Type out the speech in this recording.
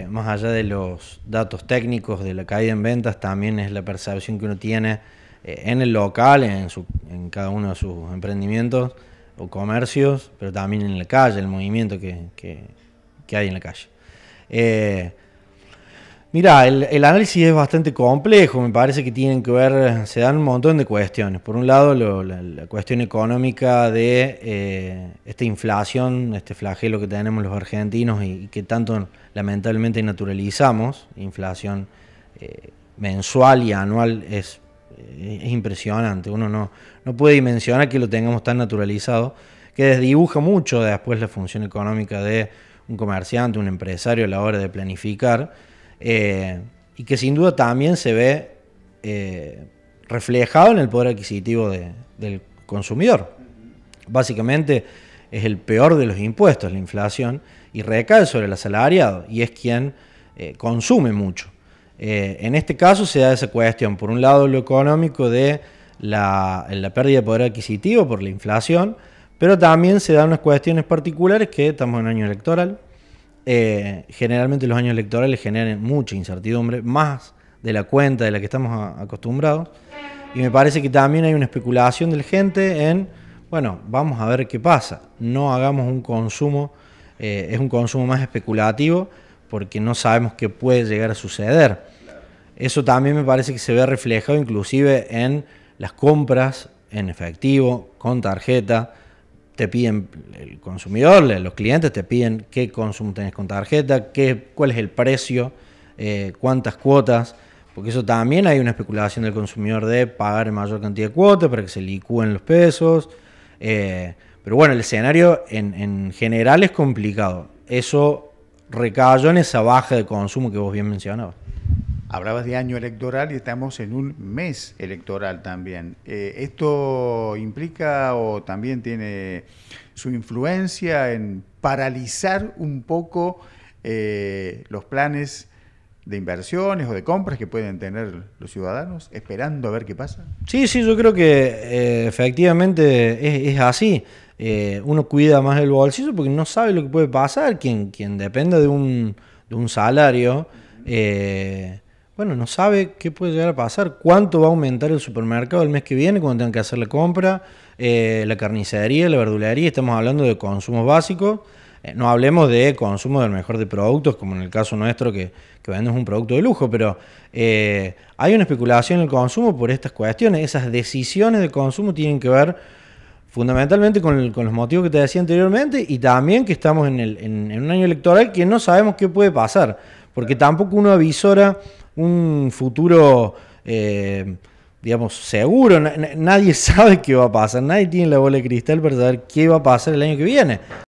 Eh, más allá de los datos técnicos de la caída en ventas, también es la percepción que uno tiene eh, en el local, en, cada uno de sus emprendimientos o comercios, pero también en la calle, el movimiento que, hay en la calle. Eh, Mira, el, análisis es bastante complejo, me parece que tienen que ver, se dan un montón de cuestiones. Por un lado, la, cuestión económica de eh, esta inflación, este flagelo que tenemos los argentinos y, que tanto lamentablemente naturalizamos, inflación eh, mensual y anual eh, es, impresionante, uno no, no puede dimensionar que lo tengamos tan naturalizado, que desdibuja mucho después la función económica de un comerciante, un empresario a la hora de planificar. Eh, y que sin duda también se ve eh, reflejado en el poder adquisitivo del consumidor. Básicamente es el peor de los impuestos, la inflación, y recae sobre el asalariado, y es quien eh, consume mucho. en este caso se da esa cuestión, por un lado lo económico de la, la pérdida de poder adquisitivo por la inflación, pero también se dan unas cuestiones particulares que estamos en un año electoral, eh, generalmente los años electorales generan mucha incertidumbre, más de la cuenta de la que estamos acostumbrados. Y me parece que también hay una especulación de la gente en, bueno, vamos a ver qué pasa. No hagamos un consumo, eh, es un consumo más especulativo porque no sabemos qué puede llegar a suceder. Eso también me parece que se ve reflejado inclusive en las compras en efectivo, con tarjeta te piden, el consumidor, los clientes te piden qué consumo tenés con tarjeta, qué, cuál es el precio, eh, cuántas cuotas, porque eso también hay una especulación del consumidor de pagar mayor cantidad de cuotas para que se licúen los pesos. Eh, pero bueno, el escenario en, en general es complicado. Eso recayó en esa baja de consumo que vos bien mencionabas. Hablabas de año electoral y estamos en un mes electoral también. Eh, ¿Esto implica o también tiene su influencia en paralizar un poco eh, los planes de inversiones o de compras que pueden tener los ciudadanos esperando a ver qué pasa? Sí, sí, yo creo que eh, efectivamente es, así. uno cuida más el bolsillo porque no sabe lo que puede pasar. Quien, quien depende de un, salario, bueno, no sabe qué puede llegar a pasar, cuánto va a aumentar el supermercado el mes que viene cuando tengan que hacer la compra, eh, la carnicería, la verdulería, estamos hablando de consumo básico, eh, no hablemos de consumo del mejor de productos, como en el caso nuestro que, que vendemos un producto de lujo, pero eh, hay una especulación en el consumo por estas cuestiones, esas decisiones de consumo tienen que ver fundamentalmente con, los motivos que te decía anteriormente y también que estamos en, en un año electoral que no sabemos qué puede pasar, porque tampoco uno avisora un futuro, eh, digamos, seguro. nadie sabe qué va a pasar, nadie tiene la bola de cristal para saber qué va a pasar el año que viene.